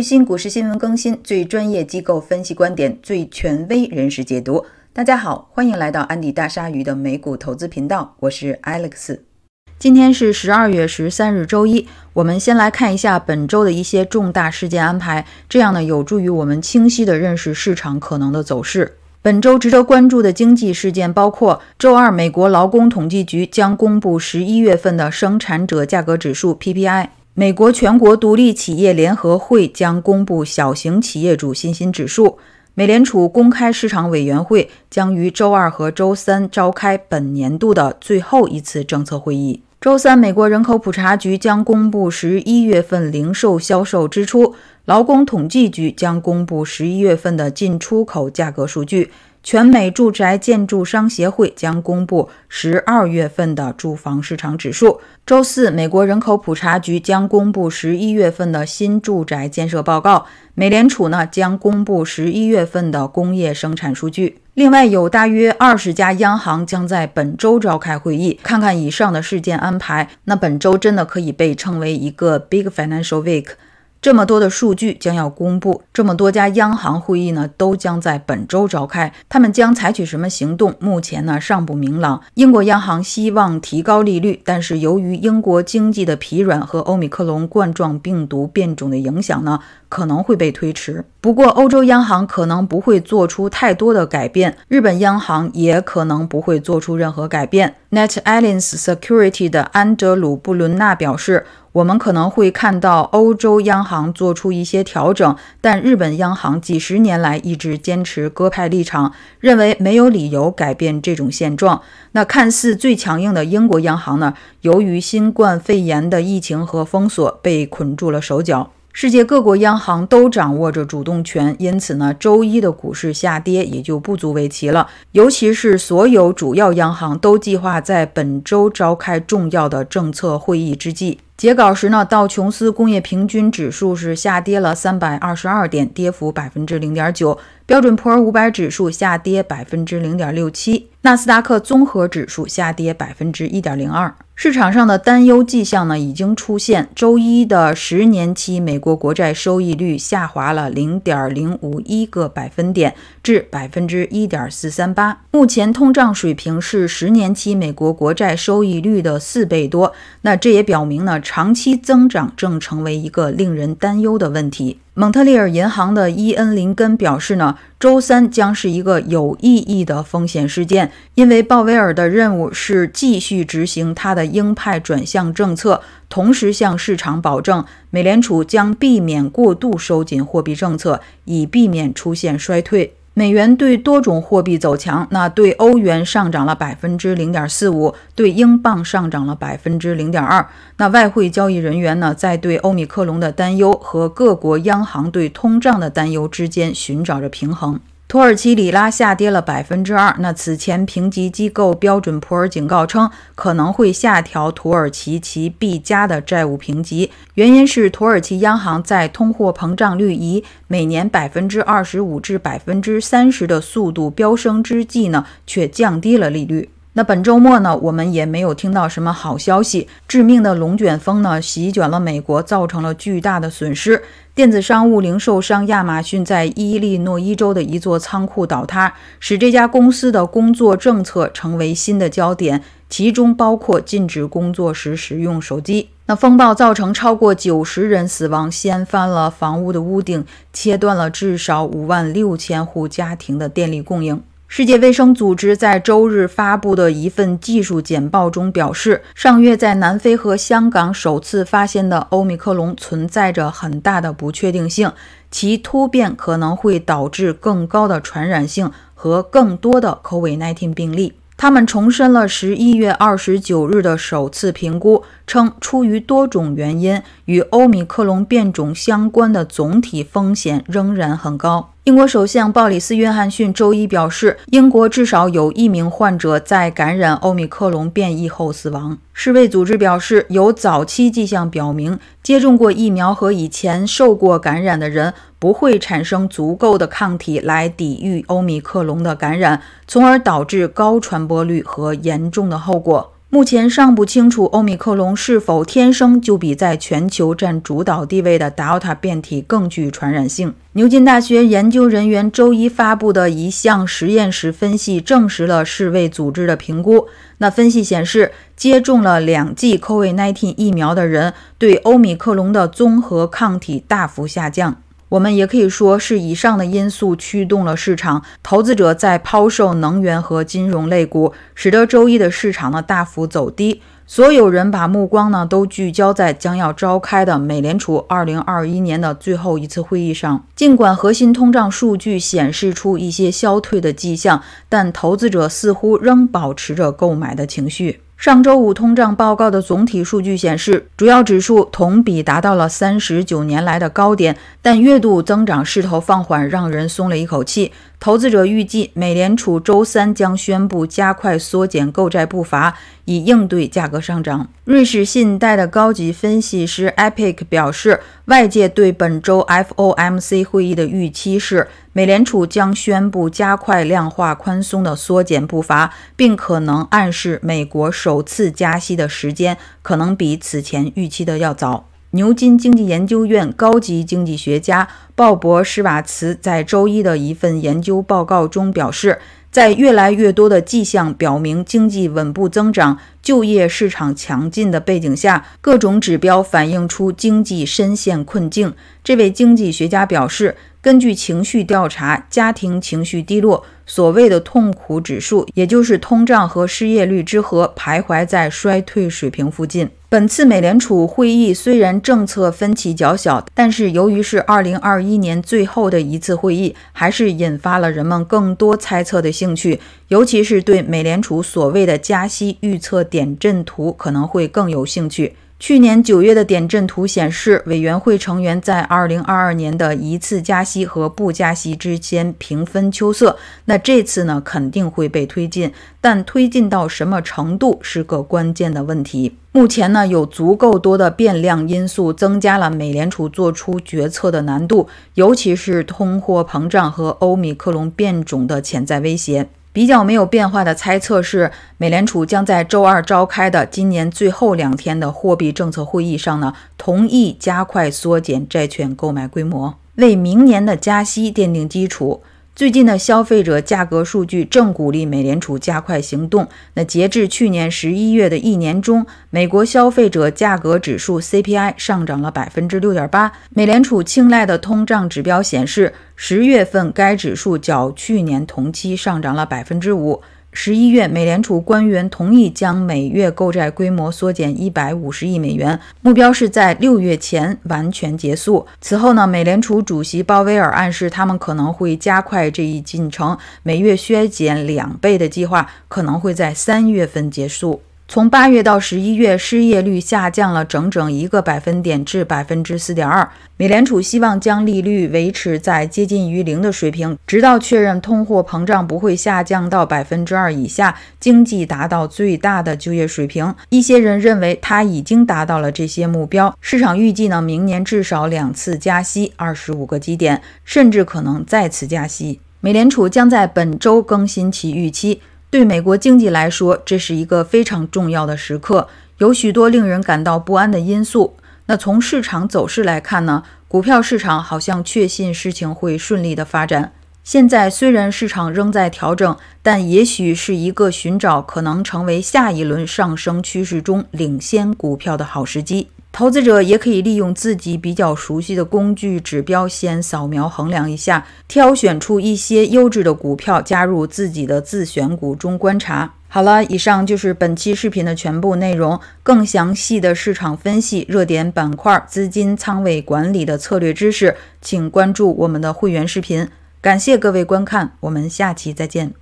最新股市新闻更新，最专业机构分析观点，最权威人士解读。大家好，欢迎来到安迪大鲨鱼的美股投资频道，我是 Alex。今天是十二月十三日，周一。我们先来看一下本周的一些重大事件安排，这样呢有助于我们清晰的认识市场可能的走势。本周值得关注的经济事件包括：周二，美国劳工统计局将公布十一月份的生产者价格指数 （PPI）。美国全国独立企业联合会将公布小型企业主信心指数。美联储公开市场委员会将于周二和周三召开本年度的最后一次政策会议。周三，美国人口普查局将公布十一月份零售销售支出，劳工统计局将公布十一月份的进出口价格数据。全美住宅建筑商协会将公布十二月份的住房市场指数。周四，美国人口普查局将公布十一月份的新住宅建设报告。美联储呢将公布十一月份的工业生产数据。另外，有大约二十家央行将在本周召开会议。看看以上的事件安排，那本周真的可以被称为一个 big financial week。这么多的数据将要公布，这么多家央行会议呢，都将在本周召开。他们将采取什么行动？目前呢尚不明朗。英国央行希望提高利率，但是由于英国经济的疲软和欧米克隆冠状病毒变种的影响呢？可能会被推迟。不过，欧洲央行可能不会做出太多的改变，日本央行也可能不会做出任何改变。Net Alliance Security 的安德鲁·布伦纳表示：“我们可能会看到欧洲央行做出一些调整，但日本央行几十年来一直坚持鸽派立场，认为没有理由改变这种现状。那看似最强硬的英国央行呢？由于新冠肺炎的疫情和封锁，被捆住了手脚。”世界各国央行都掌握着主动权，因此呢，周一的股市下跌也就不足为奇了。尤其是所有主要央行都计划在本周召开重要的政策会议之际。截稿时呢，道琼斯工业平均指数是下跌了322点，跌幅百分之0.9；标准普尔500指数下跌百分之0.67；纳斯达克综合指数下跌百分之1.02。市场上的担忧迹象呢，已经出现。周一的十年期美国国债收益率下滑了零点零五一个百分点，至百分之一点四三八。目前通胀水平是十年期美国国债收益率的四倍多，那这也表明呢，长期增长正成为一个令人担忧的问题。蒙特利尔银行的伊恩·林根表示：“呢，周三将是一个有意义的风险事件，因为鲍威尔的任务是继续执行他的鹰派转向政策，同时向市场保证，美联储将避免过度收紧货币政策，以避免出现衰退。”美元对多种货币走强，那对欧元上涨了百分之零点四五，对英镑上涨了百分之零点二。那外汇交易人员呢，在对欧米克隆的担忧和各国央行对通胀的担忧之间寻找着平衡。土耳其里拉下跌了百分之二。那此前评级机构标准普尔警告称，可能会下调土耳其其 B 加的债务评级，原因是土耳其央行在通货膨胀率以每年百分之二十五至百分之三十的速度飙升之际呢，却降低了利率。那本周末呢，我们也没有听到什么好消息。致命的龙卷风呢，席卷了美国，造成了巨大的损失。电子商务零售商亚马逊在伊利诺伊州的一座仓库倒塌，使这家公司的工作政策成为新的焦点，其中包括禁止工作时使用手机。那风暴造成超过九十人死亡，掀翻了房屋的屋顶，切断了至少五万六千户家庭的电力供应。世界卫生组织在周日发布的一份技术简报中表示，上月在南非和香港首次发现的欧米克隆存在着很大的不确定性，其突变可能会导致更高的传染性和更多的 COVID-19 病例。他们重申了11月29日的首次评估，称出于多种原因，与欧米克隆变种相关的总体风险仍然很高。英国首相鲍里斯·约翰逊周一表示，英国至少有一名患者在感染奥密克戎变异后死亡。世卫组织表示，有早期迹象表明，接种过疫苗和以前受过感染的人不会产生足够的抗体来抵御奥密克戎的感染，从而导致高传播率和严重的后果。目前尚不清楚，欧米克戎是否天生就比在全球占主导地位的 Delta 变体更具传染性。牛津大学研究人员周一发布的一项实验室分析证实了世卫组织的评估。那分析显示，接种了两剂 COVID-19 疫苗的人对欧米克戎的综合抗体大幅下降。我们也可以说是以上的因素驱动了市场，投资者在抛售能源和金融类股，使得周一的市场呢大幅走低。所有人把目光呢都聚焦在将要召开的美联储二零二一年的最后一次会议上。尽管核心通胀数据显示出一些消退的迹象，但投资者似乎仍保持着购买的情绪。上周五通胀报告的总体数据显示，主要指数同比达到了三十九年来的高点，但月度增长势头放缓，让人松了一口气。投资者预计，美联储周三将宣布加快缩减购债步伐，以应对价格上涨。瑞士信贷的高级分析师 Epic 表示，外界对本周 FOMC 会议的预期是，美联储将宣布加快量化宽松的缩减步伐，并可能暗示美国首次加息的时间可能比此前预期的要早。牛津经济研究院高级经济学家鲍勃·施瓦茨在周一的一份研究报告中表示，在越来越多的迹象表明经济稳步增长、就业市场强劲的背景下，各种指标反映出经济深陷困境。这位经济学家表示，根据情绪调查，家庭情绪低落。所谓的痛苦指数，也就是通胀和失业率之和，徘徊在衰退水平附近。本次美联储会议虽然政策分歧较小，但是由于是2021年最后的一次会议，还是引发了人们更多猜测的兴趣，尤其是对美联储所谓的加息预测点阵图可能会更有兴趣。去年九月的点阵图显示，委员会成员在2022年的一次加息和不加息之间平分秋色。那这次呢，肯定会被推进，但推进到什么程度是个关键的问题。目前呢，有足够多的变量因素增加了美联储做出决策的难度，尤其是通货膨胀和欧米克隆变种的潜在威胁。比较没有变化的猜测是，美联储将在周二召开的今年最后两天的货币政策会议上呢，同意加快缩减债券购买规模，为明年的加息奠定基础。最近的消费者价格数据正鼓励美联储加快行动。那截至去年十一月的一年中，美国消费者价格指数 CPI 上涨了百分之六点八。美联储青睐的通胀指标显示，十月份该指数较去年同期上涨了百分之五。十一月，美联储官员同意将每月购债规模缩减一百五十亿美元，目标是在六月前完全结束。此后呢，美联储主席鲍威尔暗示他们可能会加快这一进程，每月削减两倍的计划可能会在三月份结束。从八月到十一月，失业率下降了整整一个百分点至百分之四点二。美联储希望将利率维持在接近于零的水平，直到确认通货膨胀不会下降到百分之二以下，经济达到最大的就业水平。一些人认为它已经达到了这些目标。市场预计呢，明年至少两次加息二十五个基点，甚至可能再次加息。美联储将在本周更新其预期。对美国经济来说，这是一个非常重要的时刻，有许多令人感到不安的因素。那从市场走势来看呢？股票市场好像确信事情会顺利的发展。现在虽然市场仍在调整，但也许是一个寻找可能成为下一轮上升趋势中领先股票的好时机。投资者也可以利用自己比较熟悉的工具指标，先扫描衡量一下，挑选出一些优质的股票，加入自己的自选股中观察。好了，以上就是本期视频的全部内容。更详细的市场分析、热点板块、资金仓位管理的策略知识，请关注我们的会员视频。感谢各位观看，我们下期再见。